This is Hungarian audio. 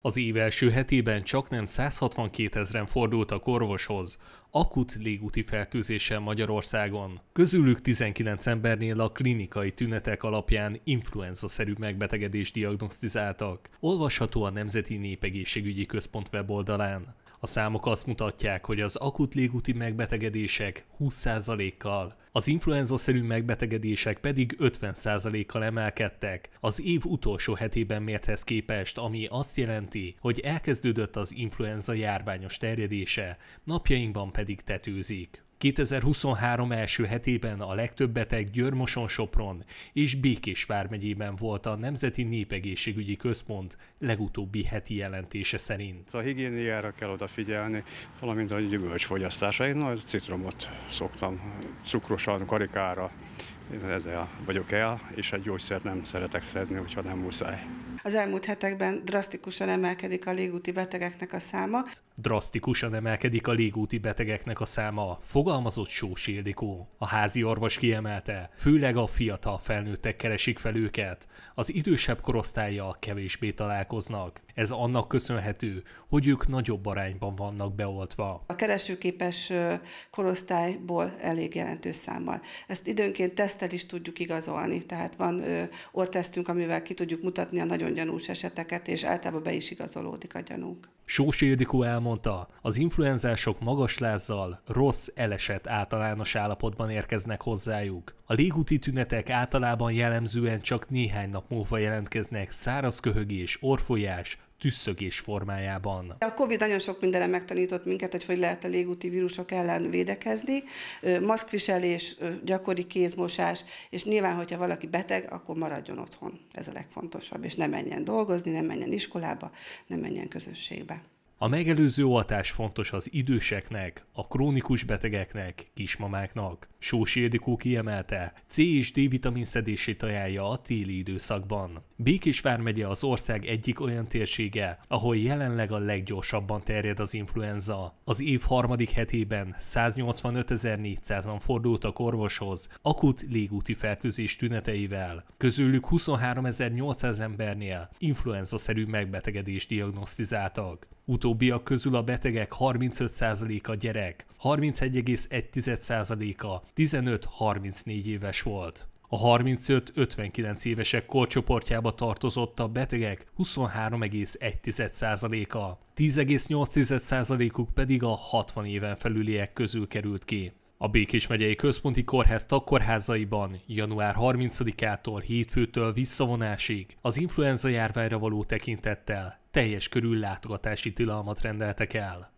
Az év első hetében nem 162 ezeren fordultak orvoshoz, akut légúti fertőzéssel Magyarországon. Közülük 19 embernél a klinikai tünetek alapján influenza-szerű megbetegedést diagnosztizáltak. Olvasható a Nemzeti Népegészségügyi Központ weboldalán. A számok azt mutatják, hogy az akut légúti megbetegedések 20%-kal, az influenza-szerű megbetegedések pedig 50%-kal emelkedtek az év utolsó hetében mérthez képest, ami azt jelenti, hogy elkezdődött az influenza járványos terjedése, napjainkban pedig tetőzik. 2023 első hetében a legtöbb beteg györmoson sopron és Békés vármegyében volt a Nemzeti Népegészségügyi Központ legutóbbi heti jelentése szerint. A higiéniára kell odafigyelni, valamint a gyümölcsfogyasztásra. Én a citromot szoktam, cukrosan, karikára, ezzel vagyok el, és egy gyógyszert nem szeretek szedni, hogyha nem muszáj. Az elmúlt hetekben drasztikusan emelkedik a légúti betegeknek a száma. Drasztikusan emelkedik a légúti betegeknek a száma, fogalmazott Sós Ildikó. A házi orvos kiemelte, főleg a fiatal felnőttek keresik fel őket, az idősebb korosztálya kevésbé találkoznak. Ez annak köszönhető, hogy ők nagyobb arányban vannak beoltva. A keresőképes korosztályból elég jelentős számmal. Ezt időnként teszt tesztel is tudjuk igazolni. Tehát van ortesztünk, amivel ki tudjuk mutatni a nagyon gyanús eseteket, és általában be is igazolódik a gyanúk. Sós Ildikó elmondta, az influenzások magas lázzal, rossz, elesett általános állapotban érkeznek hozzájuk. A légúti tünetek általában jellemzően csak néhány nap múlva jelentkeznek száraz köhögés, orfolyás, tüsszögés formájában. A Covid nagyon sok mindenre megtanított minket, hogy hogy lehet a légúti vírusok ellen védekezni. Maszkviselés, gyakori kézmosás, és nyilván, hogyha valaki beteg, akkor maradjon otthon. Ez a legfontosabb, és ne menjen dolgozni, ne menjen iskolába, ne menjen közösségbe. A megelőző oltás fontos az időseknek, a krónikus betegeknek, kismamáknak. Sós Ildikó kiemelte, C és D vitamin szedését ajánlja a téli időszakban. Békés vármegye az ország egyik olyan térsége, ahol jelenleg a leggyorsabban terjed az influenza. Az év harmadik hetében 185.400-an fordultak orvoshoz akut légúti fertőzés tüneteivel. Közülük 23.800 embernél influenza-szerű megbetegedést diagnosztizáltak utóbbiak közül a betegek 35%-a gyerek, 31,1%-a 15-34 éves volt. A 35-59 évesek korcsoportjába tartozott a betegek 23,1%-a, 10,8%-uk pedig a 60 éven felüliek közül került ki. A Békés megyei központi kórház takkorházaiban január 30-ától hétfőtől visszavonásig az influenza járványra való tekintettel teljes körül látogatási tilalmat rendeltek el.